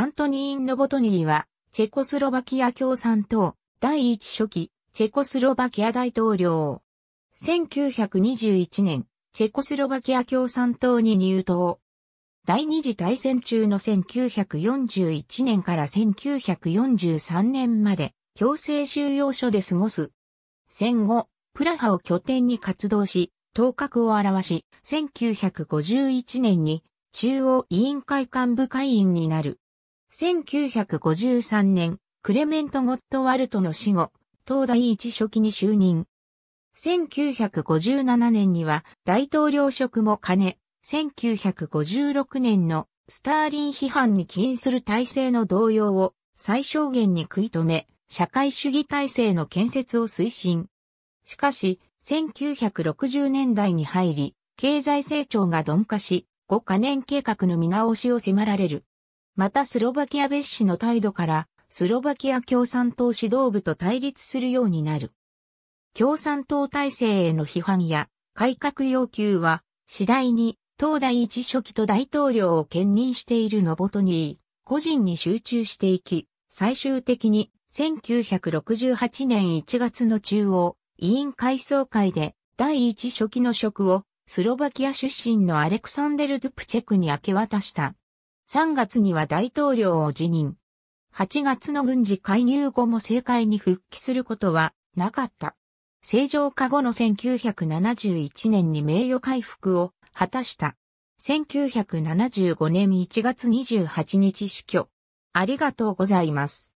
アントニーン・ノボトニーは、チェコスロバキア共産党、第一初期、チェコスロバキア大統領。1921年、チェコスロバキア共産党に入党。第二次大戦中の1941年から1943年まで、強制収容所で過ごす。戦後、プラハを拠点に活動し、頭角を表し、1951年に中央委員会幹部会員になる。1953年、クレメント・ゴットワルトの死後、東大一初期に就任。1957年には大統領職も兼ね、1956年のスターリン批判に起因する体制の動揺を最小限に食い止め、社会主義体制の建設を推進。しかし、1960年代に入り、経済成長が鈍化し、5カ年計画の見直しを迫られる。またスロバキア別紙の態度から、スロバキア共産党指導部と対立するようになる。共産党体制への批判や改革要求は、次第に、東大一書記と大統領を兼任しているノボトニー、個人に集中していき、最終的に1968年1月の中央委員会総会で第一書記の職をスロバキア出身のアレクサンデル・ドゥプチェクに明け渡した。3月には大統領を辞任。8月の軍事介入後も政界に復帰することはなかった。正常化後の1971年に名誉回復を果たした。1975年1月28日死去。ありがとうございます。